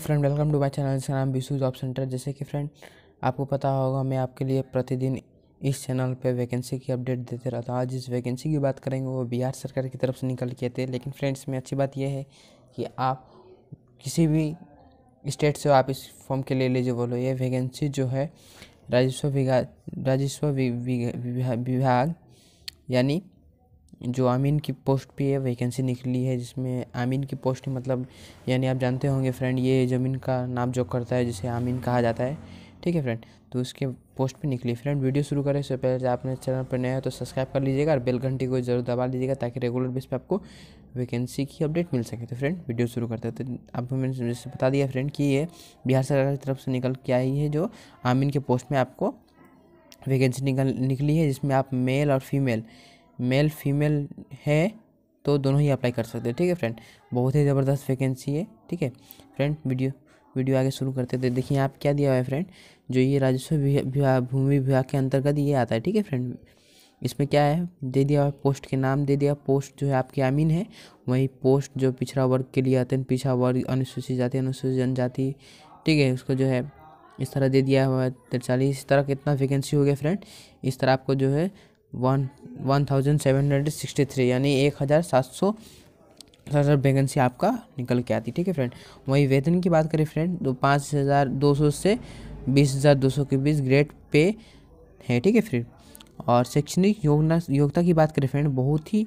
friend welcome to my channel जिसका नाम Vishu job centre जैसे कि फ्रेंड आपको पता होगा मैं आपके लिए प्रतिदिन इस चैनल पे वैकेंसी की अपडेट देते रहता हूँ आज जिस वैकेंसी की बात करेंगे वो बिहार सरकार की तरफ से निकल के थे लेकिन फ्रेंड्स में अच्छी बात यह है कि आप किसी भी स्टेट से आप इस फॉर्म के लिए एलिजिबल हो ये वैकेंसी जो है राजस्व विभाग राजस्व विभाग यानी जो आमीन की पोस्ट पे है वैकेंसी निकली है जिसमें आमीन की पोस्ट मतलब यानी आप जानते होंगे फ्रेंड ये ज़मीन का नाप जो करता है जिसे आमीन कहा जाता है ठीक है फ्रेंड तो उसके पोस्ट पे निकली फ्रेंड वीडियो शुरू करें इससे पहले आपने चैनल पर नया है तो सब्सक्राइब कर लीजिएगा और बेल घंटी को जरूर दबा लीजिएगा ताकि रेगुलर बेस पर आपको वैकेंसी की अपडेट मिल सके तो फ्रेंड वीडियो शुरू करते तो आपको मैंने जैसे बता दिया फ्रेंड कि ये बिहार सरकार की तरफ से निकल के आई है जो आमीन के पोस्ट में आपको वैकेंसी निकल निकली है जिसमें आप मेल और फीमेल मेल फीमेल है तो दोनों ही अप्लाई कर सकते हैं ठीक है फ्रेंड बहुत ही ज़बरदस्त वैकेंसी है ठीक है फ्रेंड वीडियो वीडियो आगे शुरू करते थे देखिए आप क्या दिया हुआ है फ्रेंड जो ये राजस्व विभाग भूमि विभाग के अंतर्गत ये आता है ठीक है फ्रेंड इसमें क्या है दे दिया हुआ पोस्ट के नाम दे दिया पोस्ट जो है आपकी आमीन है वहीं पोस्ट जो पिछड़ा वर्ग के लिए आते हैं पिछड़ा वर्ग अनुसूचित जाति अनुसूचित जनजाति ठीक है उसको जो है इस तरह दे दिया हुआ है तिरचालीस इस तरह कितना वैकेंसी हो गया फ्रेंड इस तरह आपको जो है one one thousand seven hundred sixty three यानी एक हज़ार सात सौ सर वैकेंसी आपका निकल के आती ठीक है फ्रेंड वहीं वेतन की बात करें फ्रेंड तो पाँच हज़ार दो सौ से बीस हज़ार दो सौ के बीच ग्रेड पे है ठीक है फ्रेंड और शैक्षणिक योगना योग्यता की बात करें फ्रेंड बहुत ही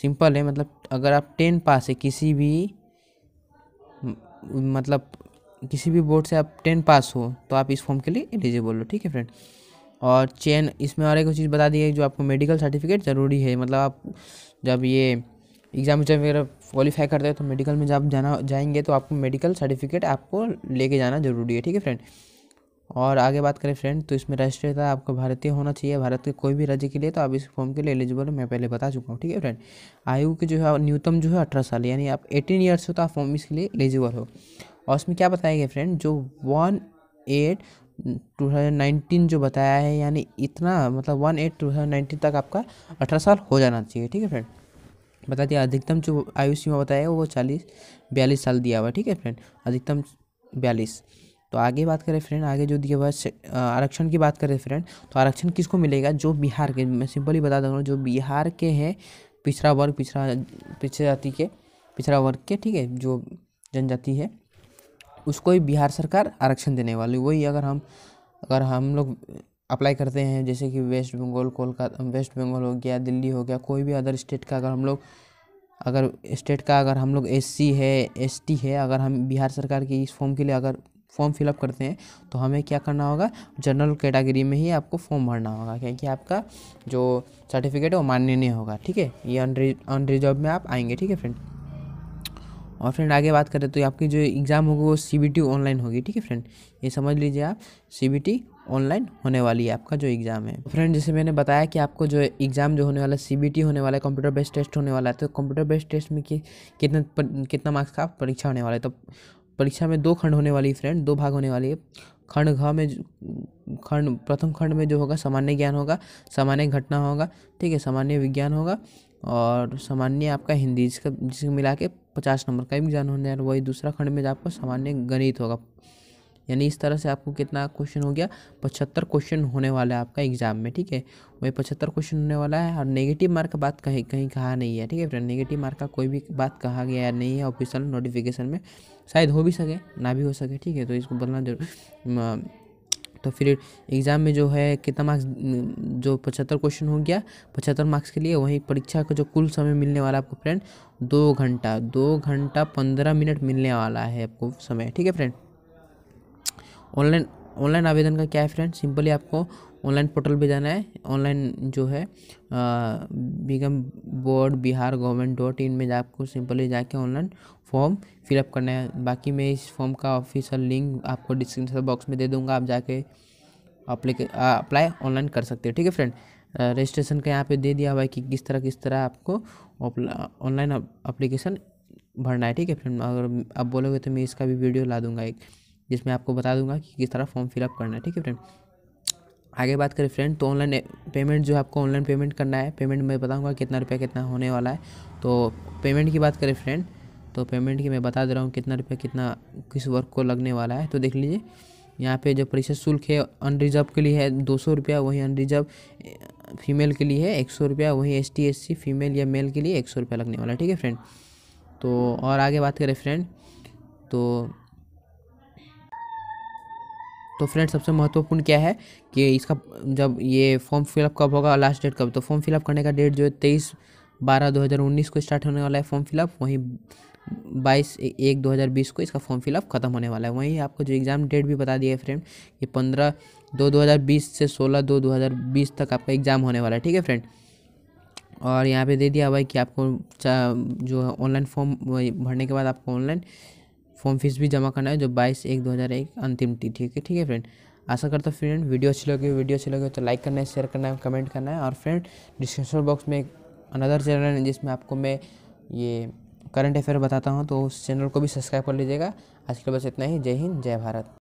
सिंपल है मतलब अगर आप टेन पास है किसी भी मतलब किसी भी बोर्ड से आप टेन पास हो तो आप इस फॉर्म के लिए एलिजिबल हो ठीक है फ्रेंड और चेन इसमें और एक चीज़ बता दी है जो आपको मेडिकल सर्टिफिकेट ज़रूरी है मतलब आप जब ये एग्ज़ाम वगैरह क्वालिफाई करते हो तो मेडिकल में जब जाना जाएंगे तो आपको मेडिकल सर्टिफिकेट आपको लेके जाना ज़रूरी है ठीक है फ्रेंड और आगे बात करें फ्रेंड तो इसमें राष्ट्रीयता आपको भारतीय होना चाहिए भारत के कोई भी राज्य के लिए तो आप इस फॉर्म के लिए एलिजिबल हो मैं पहले बता चुका हूँ ठीक है फ्रेंड आयु के जो है न्यूनतम जो है अठारह साल यानी आप एटीन ईयर्स हो तो आप फॉर्म इसके लिए एलिजिबल हो और उसमें क्या बताएंगे फ्रेंड जो वन एट 2019 जो बताया है यानी इतना मतलब वन एट टू तक आपका अठारह साल हो जाना चाहिए ठीक है फ्रेंड बता दिया अधिकतम जो आयु सीमा बताया वो चालीस बयालीस साल दिया हुआ ठीक है फ्रेंड अधिकतम बयालीस तो आगे बात करें फ्रेंड आगे जो दिया हुआ आरक्षण की बात करें फ्रेंड तो आरक्षण किसको मिलेगा जो बिहार के मैं सिंपली बता दूँगा जो बिहार के हैं पिछड़ा वर्ग पिछड़ा पिछड़ा जाति के पिछड़ा वर्ग के ठीक है जो जनजाति है उसको ही बिहार सरकार आरक्षण देने वाली वही अगर हम अगर हम लोग अप्लाई करते हैं जैसे कि वेस्ट बंगाल कोलकाता वेस्ट बंगाल हो गया दिल्ली हो गया कोई भी अदर स्टेट का अगर हम लोग अगर स्टेट का अगर हम लोग एस है एस है अगर हम बिहार सरकार की इस फॉर्म के लिए अगर फॉर्म फिलअप करते हैं तो हमें क्या करना होगा जनरल कैटेगरी में ही आपको फॉर्म भरना होगा क्योंकि आपका जो सर्टिफिकेट है वो मान्य नहीं होगा ठीक है ये अनरिजर्व में आप आएंगे ठीक है फ्रेंड और फ्रेंड आगे बात करें तो आपकी जो एग्ज़ाम होगी वो सी ऑनलाइन होगी ठीक है फ्रेंड ये समझ लीजिए आप सी ऑनलाइन होने वाली है आपका जो एग्ज़ाम है फ्रेंड जैसे मैंने बताया कि आपको जो एग्ज़ाम जो होने वाला है सी होने वाला है कंप्यूटर बेस्ड टेस्ट होने वाला है तो कंप्यूटर बेस्ड टेस्ट में कि, कितने पर, कितना मार्क्स का परीक्षा होने वाला है तो परीक्षा में दो खंड होने वाली है फ्रेंड दो भाग होने वाली है खंड घ में खंड प्रथम खंड में जो होगा सामान्य ज्ञान होगा सामान्य घटना होगा ठीक है सामान्य विज्ञान होगा और सामान्य आपका हिंदी जिसका जिसको मिला के पचास नंबर का एग्जाम होने और वही दूसरा खंड में आपका सामान्य गणित होगा यानी इस तरह से आपको कितना क्वेश्चन हो गया पचहत्तर क्वेश्चन होने वाला है आपका एग्जाम में ठीक है वही पचहत्तर क्वेश्चन होने वाला है और नेगेटिव मार्क का बात कहीं कहीं कहा नहीं है ठीक है फ्रेंड नेगेटिव मार्क का कोई भी बात कहा गया नहीं है ऑफिशियल नोटिफिकेशन में शायद हो भी सके ना भी हो सके ठीक है तो इसको बदलना जरूर तो फिर एग्ज़ाम में जो है कितना मार्क्स जो पचहत्तर क्वेश्चन हो गया पचहत्तर मार्क्स के लिए वहीं परीक्षा का जो कुल समय मिलने वाला आपको फ्रेंड दो घंटा दो घंटा पंद्रह मिनट मिलने वाला है आपको समय ठीक है फ्रेंड ऑनलाइन ऑनलाइन आवेदन का क्या है फ्रेंड सिंपली आपको ऑनलाइन पोर्टल पे जाना है ऑनलाइन जो है बिगम board Bihar government dot in में आपको सिंपली जाके ऑनलाइन फॉर्म फिलअप करना है बाकी मैं इस फॉर्म का ऑफिशियल लिंक आपको डिस्क्रिप्शन बॉक्स में दे दूँगा आप जाके अप्लाई ऑनलाइन कर सकते हैं ठीक है फ्रेंड रजिस्ट्रेशन का यहाँ पे दे दिया हुआ है कि किस तरह किस तरह आपको ऑनलाइन अप्लीकेशन भरना है ठीक है फ्रेंड अगर आप बोलोगे तो मैं इसका भी वीडियो ला दूंगा एक जिसमें आपको बता दूंगा कि किस तरह फॉर्म फिलअप करना है ठीक है फ्रेंड आगे बात करें फ्रेंड तो ऑनलाइन पेमेंट जो है आपको ऑनलाइन पेमेंट करना है पेमेंट मैं बताऊंगा कितना रुपया कितना होने वाला है तो पेमेंट की बात करें फ्रेंड तो पेमेंट की मैं बता दे रहा हूँ कितना रुपया कितना किस वर्क को लगने वाला है तो देख लीजिए यहाँ पे जो परिषद शुल्क है अनरिजर्व के लिए है दो सौ रुपया वहीं अनरिजर्व फीमेल के लिए है एक सौ रुपया वहीं S T S C female या मेल के लिए एक सौ रुपया लगने वाला है ठीक है फ्रेंड तो और आगे बात करें फ्रेंड तो तो फ्रेंड सबसे महत्वपूर्ण क्या है कि इसका जब ये फॉर्म फिलअप कब होगा लास्ट डेट कब तो फॉर्म फिलअप करने का डेट जो है तेईस बारह दो हज़ार उन्नीस को स्टार्ट होने वाला है फॉर्म फिलअप वहीं बाईस एक दो हज़ार बीस को इसका फॉर्म फिलअप खत्म होने वाला है वहीं आपको जो एग्ज़ाम डेट भी बता दिया है फ्रेंड कि पंद्रह दो दो हज़ार बीस से सोलह दो दो हज़ार बीस तक आपका एग्ज़ाम होने वाला है ठीक है फ्रेंड और यहाँ पे दे दिया हुआ है कि आपको जो ऑनलाइन फॉर्म भरने के बाद आपको ऑनलाइन फॉर्म फीस भी जमा करना है जो बाईस एक दो हज़ार एक अंतिम तिथि है ठीक है फ्रेंड आशा करता हूँ फ्रेंड वीडियो अच्छी लगी वीडियो अच्छी लगी तो लाइक करना है शेयर करना है कमेंट करना है और फ्रेंड डिस्क्रिप्शन बॉक्स में एक अनदर चैनल है जिसमें आपको मैं ये करंट अफेयर बताता हूँ तो उस चैनल को भी सब्सक्राइब कर लीजिएगा आज के बस इतना ही जय हिंद जय भारत